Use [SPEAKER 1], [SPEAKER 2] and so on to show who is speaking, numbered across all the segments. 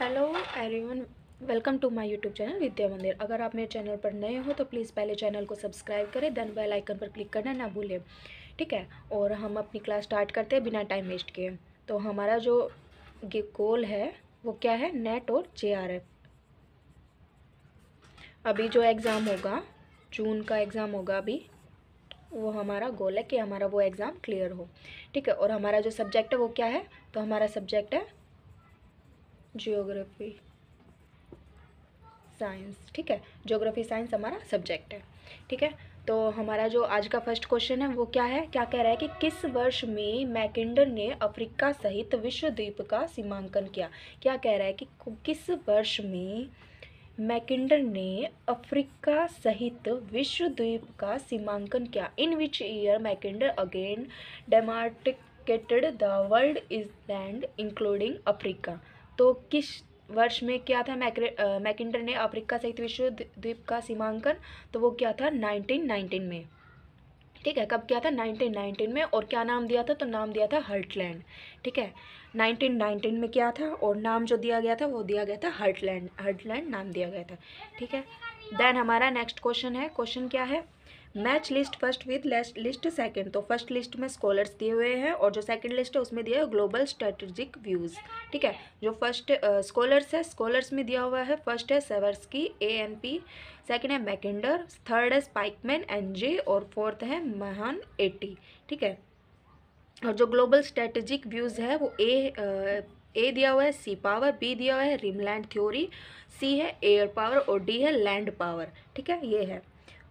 [SPEAKER 1] hello everyone welcome to my YouTube channel Vidya Mandir अगर आप मेरे चैनल पर नए हो तो प्लीज़ पहले चैनल को सब्सक्राइब करें देन बेल आइकन पर क्लिक करना ना भूलें ठीक है और हम अपनी क्लास स्टार्ट करते हैं बिना टाइम वेस्ट किए तो हमारा जो गोल है वो क्या है नेट और जे अभी जो एग्ज़ाम होगा जून का एग्ज़ाम होगा अभी वो हमारा गोल है कि हमारा वो एग्ज़ाम क्लियर हो ठीक है और हमारा जो सब्जेक्ट है वो क्या है तो हमारा सब्जेक्ट है जियोग्राफी साइंस ठीक है जियोग्राफी साइंस हमारा सब्जेक्ट है ठीक है तो हमारा जो आज का फर्स्ट क्वेश्चन है वो क्या है क्या कह रहा है कि किस वर्ष में मैकेंडर ने अफ्रीका सहित विश्व द्वीप का सीमांकन किया क्या कह रहा है कि किस वर्ष में मैकेंडर ने अफ्रीका सहित विश्व द्वीप का सीमांकन किया in which year Mackinder again demarcated the world is land including Africa तो किस वर्ष में क्या था मैकिंटर ने अफ्रीका सहित विश्व द्वीप का सीमांकन तो वो क्या था 1919 में ठीक है कब क्या था 1919 में और क्या नाम दिया था तो नाम दिया था हर्टलैंड ठीक है 1919 में क्या था और नाम जो दिया गया था वो दिया गया था हर्टलैंड हर्टलैंड नाम दिया गया था ठीक है देन हमारा नेक्स्ट क्वेश्चन है क्वेश्चन क्या है match list first with list second तो फर्स्ट लिस्ट में स्कॉलर्स दिए हुए हैं और जो सेकंड लिस्ट है उसमें दिया है ग्लोबल स्ट्रेटेजिक व्यूज़ ठीक है जो फर्स्ट स्कॉलर्स है स्कॉलर्स में दिया हुआ है फर्स्ट है Seversky A N P second है मैकेंडर थर्ड है स्पाइकमैन एन जे और फोर्थ है महान एटी ठीक है और जो ग्लोबल स्ट्रेटेजिक व्यूज़ है वो ए ए दिया हुआ है सी पावर बी दिया हुआ है रिमलैंड थ्योरी सी है एयर पावर और डी है लैंड पावर ठीक है ये है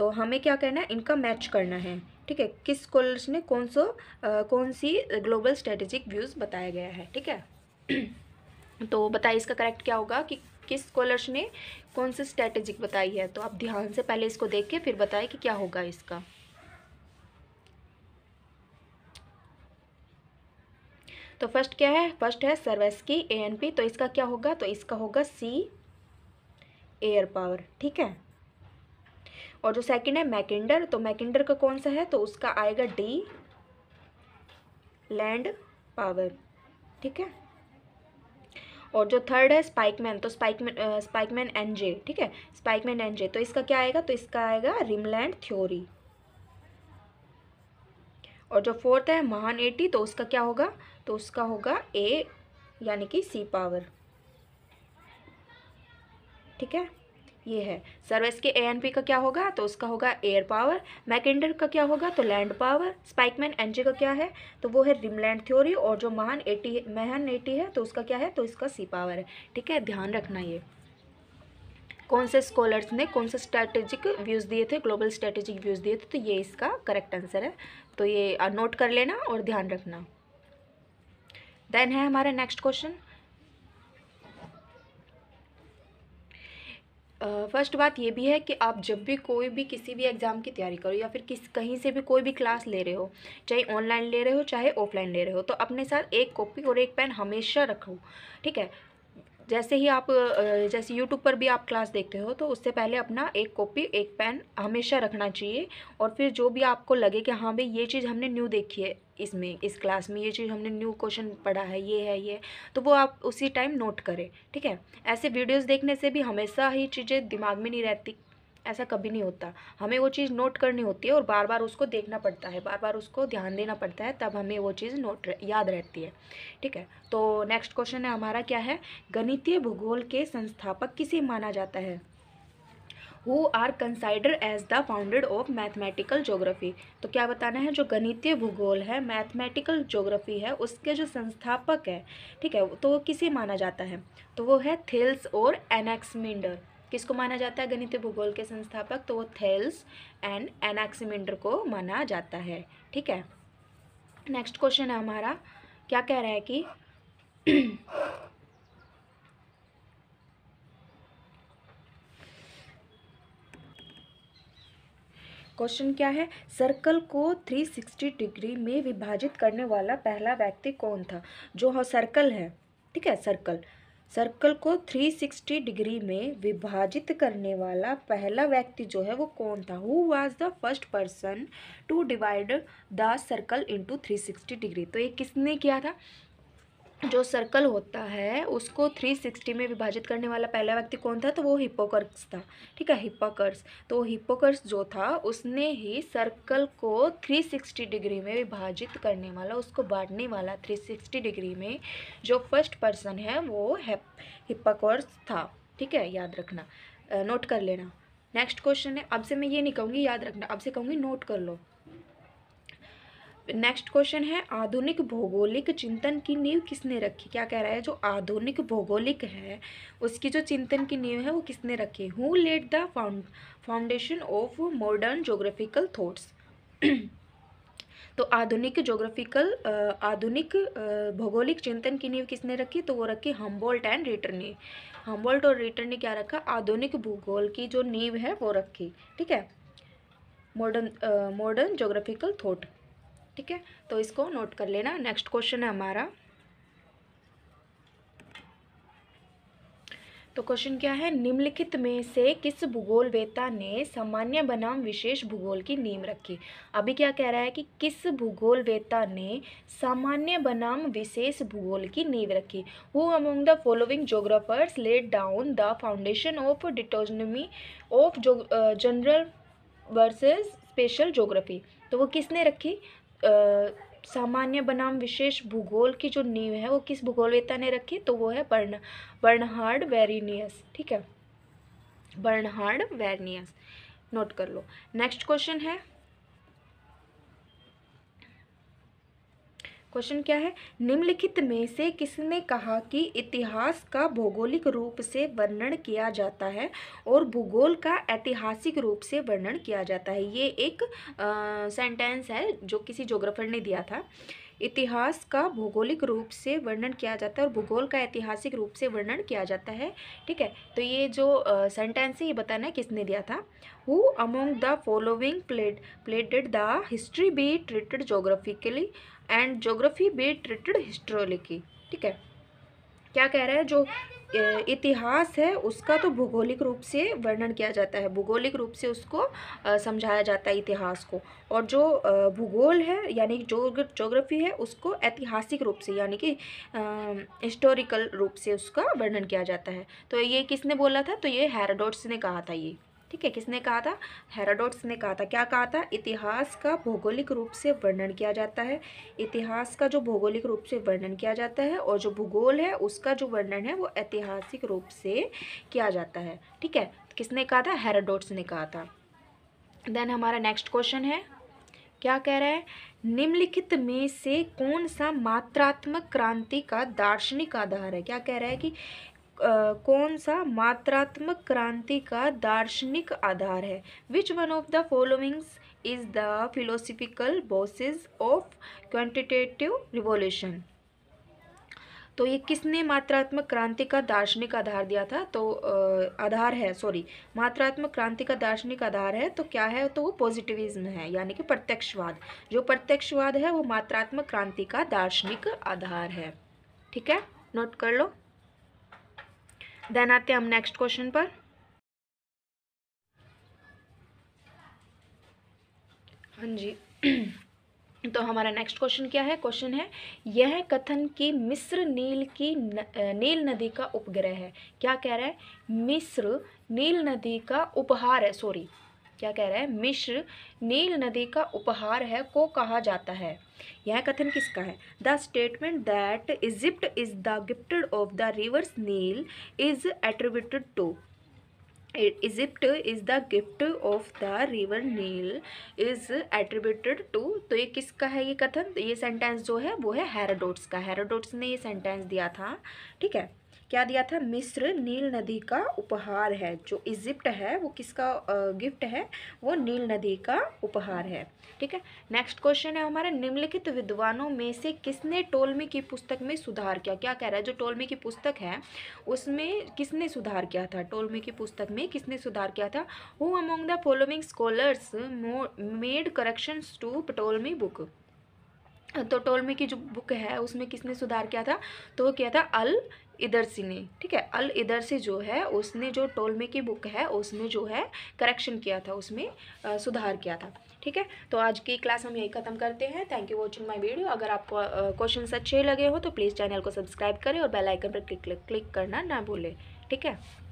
[SPEAKER 1] तो हमें क्या करना है इनका मैच करना है ठीक है किस स्कॉलर्स ने कौन सो आ, कौन सी ग्लोबल स्ट्रेटेजिक व्यूज़ बताया गया है ठीक है तो बताइए इसका करेक्ट क्या होगा कि किस स्कॉलर्स ने कौन सी स्ट्रेटेजिक बताई है तो आप ध्यान से पहले इसको देख के फिर बताएं कि क्या होगा इसका तो फर्स्ट क्या है फर्स्ट है सर्वेस एन एएनपी तो इसका क्या होगा तो इसका होगा सी एयर पावर ठीक है और जो सेकंड है मैकेंडर तो मैकेंडर का कौन सा है तो उसका आएगा डी लैंड पावर ठीक है और जो थर्ड है स्पाइकमैन तो स्पाइकमैन स्पाइकमैन एन जे ठीक है स्पाइकमैन एन जे तो इसका क्या आएगा तो इसका आएगा रिमलैंड थ्योरी और जो फोर्थ है महान एटी तो उसका क्या होगा तो उसका होगा ए यानी कि सी पावर ठीक है ये है सर्वेस के ए का क्या होगा तो उसका होगा एयर पावर मैकेंडर का क्या होगा तो लैंड पावर स्पाइकमैन एनजे का क्या है तो वो है रिमलैंड थ्योरी और जो महान एटी महन एटी है तो उसका क्या है तो इसका सी पावर है ठीक है ध्यान रखना ये कौन से स्कॉलर्स ने कौन से स्ट्रैटेजिक व्यूज़ दिए थे ग्लोबल स्ट्रैटेजिक व्यूज़ दिए थे तो ये इसका करेक्ट आंसर है तो ये नोट कर लेना और ध्यान रखना देन है हमारा नेक्स्ट क्वेश्चन फर्स्ट बात ये भी है कि आप जब भी कोई भी किसी भी एग्ज़ाम की तैयारी करो या फिर किस कहीं से भी कोई भी क्लास ले रहे हो चाहे ऑनलाइन ले रहे हो चाहे ऑफलाइन ले रहे हो तो अपने साथ एक कॉपी और एक पेन हमेशा रखो ठीक है जैसे ही आप जैसे यूट्यूब पर भी आप क्लास देखते हो तो उससे पहले अपना एक कॉपी एक पेन हमेशा रखना चाहिए और फिर जो भी आपको लगे कि हाँ भाई ये चीज़ हमने न्यू देखी है इसमें इस क्लास में ये चीज़ हमने न्यू क्वेश्चन पढ़ा है ये है ये तो वो आप उसी टाइम नोट करें ठीक है ऐसे वीडियोस देखने से भी हमेशा ही चीज़ें दिमाग में नहीं रहती ऐसा कभी नहीं होता हमें वो चीज़ नोट करनी होती है और बार बार उसको देखना पड़ता है बार बार उसको ध्यान देना पड़ता है तब हमें वो चीज़ नोट रह, याद रहती है ठीक है तो नेक्स्ट क्वेश्चन है हमारा क्या है गणितीय भूगोल के संस्थापक किसे माना जाता है who are consider as the founded of mathematical geography तो क्या बताना है जो गणितीय भूगोल है मैथमेटिकल जोग्राफी है उसके जो संस्थापक है ठीक है तो वो किसे माना जाता है तो वो है थिल्स और एनेक्समिंडर किसको माना जाता है गणित भूगोल के संस्थापक तो वो थेल्स एंड एनाक्सीमेंडर को माना जाता है ठीक है नेक्स्ट क्वेश्चन है हमारा क्या कह रहा है कि क्वेश्चन क्या है सर्कल को 360 डिग्री में विभाजित करने वाला पहला व्यक्ति कौन था जो सर्कल है ठीक है सर्कल सर्कल को 360 डिग्री में विभाजित करने वाला पहला व्यक्ति जो है वो कौन था who was the first person to divide the circle into 360 degree तो ये किसने किया था जो सर्कल होता है उसको 360 में विभाजित करने वाला पहला व्यक्ति कौन था तो वो हिप्पोकर्स था ठीक है हिप्पोकर्स तो हिप्पोकर्स जो था उसने ही सर्कल को 360 डिग्री में विभाजित करने वाला उसको बांटने वाला 360 डिग्री में जो फर्स्ट पर्सन है वो हिप्पोकर्स था ठीक है याद रखना नोट कर लेना नेक्स्ट क्वेश्चन है अब से मैं ये नहीं कहूँगी याद रखना अब से कहूँगी नोट कर लो नेक्स्ट क्वेश्चन है आधुनिक भौगोलिक चिंतन की नींव किसने रखी क्या कह रहा है जो आधुनिक भौगोलिक है उसकी जो चिंतन की नींव है वो किसने रखी who laid the found foundation of modern geographical thoughts तो आधुनिक जोग्राफिकल आधुनिक भौगोलिक चिंतन की नींव किसने रखी तो वो रखी हम्बोल्ट एंड रिटर ने हम्बोल्ट और रिटर ने क्या रखा आधुनिक भूगोल की जो नींव है वो रखी ठीक है मॉडर्न मॉडर्न जोग्राफिकल थॉट ठीक है तो इसको नोट कर लेना नेक्स्ट क्वेश्चन है हमारा तो क्वेश्चन क्या है निम्नलिखित में से किस भूगोल वेता ने सामान्य बनाम विशेष भूगोल की नींव रखी अभी क्या कह रहा है कि किस भूगोल वेता ने सामान्य बनाम विशेष भूगोल की नींव रखी who among the following geographers laid down the foundation of dichotomy of general versus special geography तो वो किसने रखी सामान्य बनाम विशेष भूगोल की जो नींव है वो किस भूगोलवेता ने रखी तो वो है बर्न बर्नहार्ड वेरिनियस ठीक है बर्नहार्ड वेरिनियस नोट कर लो नेक्स्ट क्वेश्चन है क्वेश्चन क्या है निम्नलिखित में से किसने कहा कि इतिहास का भौगोलिक रूप से वर्णन किया जाता है और भूगोल का ऐतिहासिक रूप से वर्णन किया जाता है ये एक सेंटेंस है जो किसी जोग्राफर ने दिया था इतिहास का भौगोलिक रूप से वर्णन किया जाता है और भूगोल का ऐतिहासिक रूप से वर्णन किया जाता है ठीक है तो ये जो सेंटेंस है ये बताना है किसने दिया था who among the following plead pleaded the history be treated geographically and geography be treated historically ठीक है क्या कह रहा है जो इतिहास है उसका तो भूगोलिक रूप से वर्णन किया जाता है भूगोलिक रूप से उसको समझाया जाता है इतिहास को और जो भूगोल है यानी जो ज्योग्राफी है उसको ऐतिहासिक रूप से यानी कि हिस्टोरिकल रूप से उसका वर्णन किया जाता है तो ये किसने बोला था तो ये हेराडोट्स ने कहा था ये ठीक है किसने कहा था हेराडोट्स ने कहा था क्या कहा था इतिहास का भौगोलिक रूप से वर्णन किया जाता है इतिहास का जो भौगोलिक रूप से वर्णन किया जाता है और जो भूगोल है उसका जो वर्णन है वो ऐतिहासिक रूप से किया जाता है ठीक है किसने कहा था हेराडोट्स ने कहा था देन हमारा नेक्स्ट क्वेश्चन है क्या कह रहा है निम्नलिखित में से कौन सा मात्रात्मक क्रांति का दार्शनिक आधार है क्या कह रहा है कि कौन सा मात्रात्मक क्रांति का दार्शनिक आधार है which one of the followings is the philosophical basis of quantitative revolution तो ये किसने मात्रात्मक क्रांति का दार्शनिक आधार दिया था तो आधार है सॉरी मात्रात्मक क्रांति का दार्शनिक आधार है तो क्या है तो वो पॉजिटिविज्म है यानी कि प्रत्यक्षवाद जो प्रत्यक्षवाद है वो मात्रात्मक क्रांति का दार्शनिक आधार है ठीक है नोट कर लो देन आते हैं हम नेक्स्ट क्वेश्चन पर हाँ जी तो हमारा नेक्स्ट क्वेश्चन क्या है क्वेश्चन है यह कथन कि मिस्र नील की न, नील नदी का उपग्रह है क्या कह रहा है मिस्र नील नदी का उपहार है सॉरी क्या कह रहा है मिश्र नील नदी का उपहार है को कहा जाता है यह कथन किसका है the statement that Egypt is the gifted of the rivers Nile is attributed to Egypt is the gift of the river Nile is attributed to तो ये किसका है ये कथन ये सेंटेंस जो है वो है हेराडोट्स का हेराडोट्स ने ये सेंटेंस दिया था ठीक है क्या दिया था मिस्र नील नदी का उपहार है जो इजिप्ट है वो किसका गिफ्ट है वो नील नदी का उपहार है ठीक है नेक्स्ट क्वेश्चन है हमारे निम्नलिखित विद्वानों में से किसने टोलमी की पुस्तक में सुधार किया क्या कह रहा है जो टोलमी की पुस्तक है उसमें किसने सुधार किया था टोलमी की पुस्तक में किसने सुधार किया था who among the following scholars made corrections to Ptolemy book तो टोलमी की जो बुक है उसमें किसने सुधार किया था तो वो किया था अल इधरसी ने ठीक है अल से जो है उसने जो टोलमे की बुक है उसने जो है करेक्शन किया था उसमें आ, सुधार किया था ठीक है तो आज की क्लास हम यही ख़त्म करते हैं thank you watching my video अगर आपको क्वेश्चन अच्छे लगे हो तो प्लीज़ चैनल को सब्सक्राइब करें और बेलाइकन पर क्लिक क्लिक करना ना भूलें ठीक है